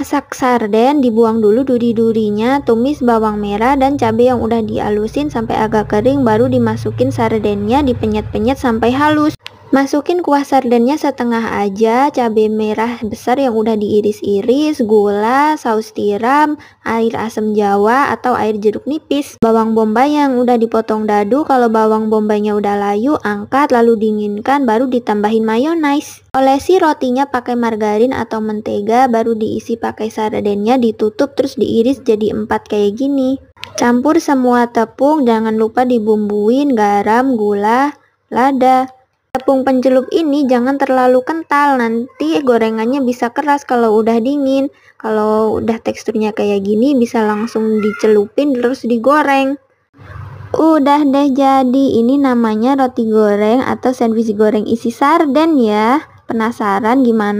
Masak sarden, dibuang dulu duri-durinya, tumis bawang merah dan cabai yang udah dialusin sampai agak kering, baru dimasukin sardennya, dipenyet-penyet sampai halus. Masukin kuah sardennya setengah aja, cabai merah besar yang udah diiris-iris, gula, saus tiram, air asam jawa atau air jeruk nipis, bawang bombay yang udah dipotong dadu, kalau bawang bombaynya udah layu, angkat lalu dinginkan baru ditambahin mayonnaise Olesi rotinya pakai margarin atau mentega, baru diisi pakai sardennya, ditutup terus diiris jadi empat kayak gini. Campur semua tepung, jangan lupa dibumbuin garam, gula, lada. Tepung pencelup ini jangan terlalu kental, nanti gorengannya bisa keras kalau udah dingin. Kalau udah teksturnya kayak gini bisa langsung dicelupin terus digoreng. Udah deh jadi, ini namanya roti goreng atau sandwich goreng isi sarden ya. Penasaran gimana